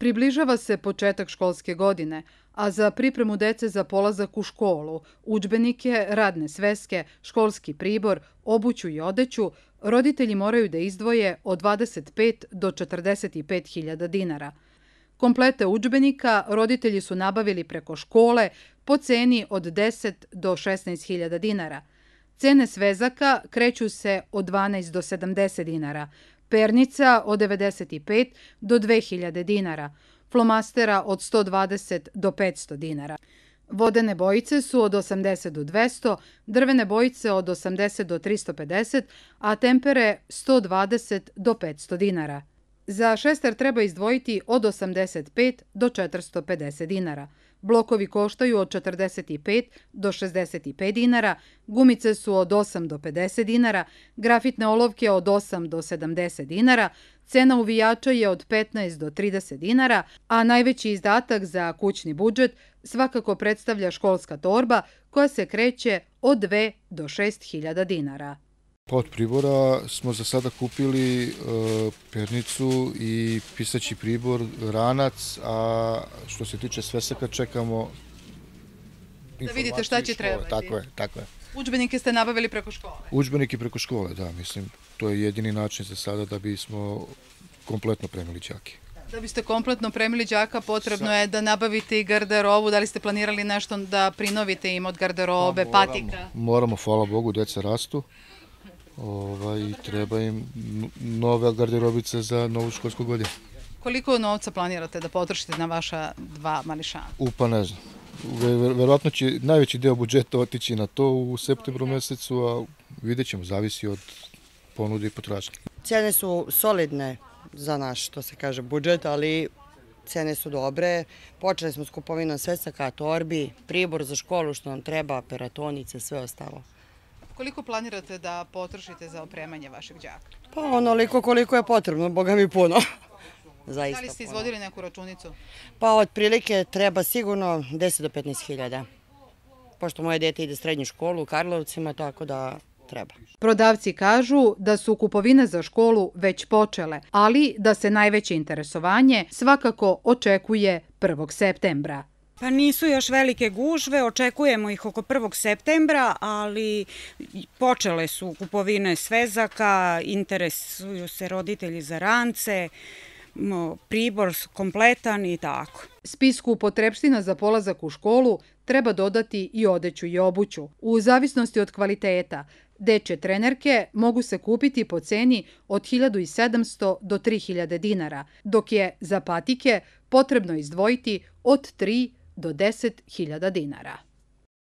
Približava se početak školske godine, a za pripremu dece za polazak u školu, učbenike, radne sveske, školski pribor, obuću i odeću, roditelji moraju da izdvoje od 25 do 45 hiljada dinara. Komplete učbenika roditelji su nabavili preko škole po ceni od 10 do 16 hiljada dinara. Cene svezaka kreću se od 12 do 70 dinara, pernica od 95 do 2000 dinara, flomastera od 120 do 500 dinara. Vodene bojice su od 80 do 200, drvene bojice od 80 do 350, a tempere 120 do 500 dinara. Za šester treba izdvojiti od 85 do 450 dinara. Blokovi koštaju od 45 do 65 dinara, gumice su od 8 do 50 dinara, grafitne olovke od 8 do 70 dinara, cena uvijača je od 15 do 30 dinara, a najveći izdatak za kućni budžet svakako predstavlja školska torba koja se kreće od 2 do 6 hiljada dinara pod pribora smo za sada kupili e, pernicu i pisaći pribor, ranac, a što se tiče sveseka čekamo da vidite šta će trebati. Tako je, tako je. Učbenike ste nabavili preko škole? Učbenike preko škole, da, mislim. To je jedini način za sada da bismo kompletno premili džake. Da biste kompletno premili džaka, potrebno je da nabavite i garderobu. Da li ste planirali nešto da prinovite im od garderobe, pa patika? Moramo, hvala Bogu, deca rastu ovaj, treba im nova garderobica za novu školsku godinu. Koliko novca planirate da potrošite na vaša dva mališana? Upa ne znam. Verovatno će najveći deo budžeta otići na to u septembru mesecu, a vidjet ćemo, zavisi od ponude i potražnje. Cene su solidne za naš, to se kaže, budžet, ali cene su dobre. Počeli smo s kupovinom sve sa torbi, pribor za školu što nam treba, peratonice, sve ostalo. Koliko planirate da potrošite za opremanje vašeg džaka? Pa onoliko koliko je potrebno, boga mi puno. Da li ste izvodili neku računicu? Pa otprilike treba sigurno 10 do 15 hiljada. Pošto moje dete ide srednju školu u Karlovcima, tako da treba. Prodavci kažu da su kupovine za školu već počele, ali da se najveće interesovanje svakako očekuje 1. septembra. Pa nisu još velike gužve, očekujemo ih oko 1. septembra, ali počele su kupovine svezaka, interesuju se roditelji za rance, pribor kompletan i tako. Spisku potrebština za polazak u školu treba dodati i odeću i obuću. U zavisnosti od kvaliteta, deće trenerke mogu se kupiti po ceni od 1700 do 3000 dinara, dok je za patike potrebno izdvojiti od 3000 dinara do 10.000 dinara.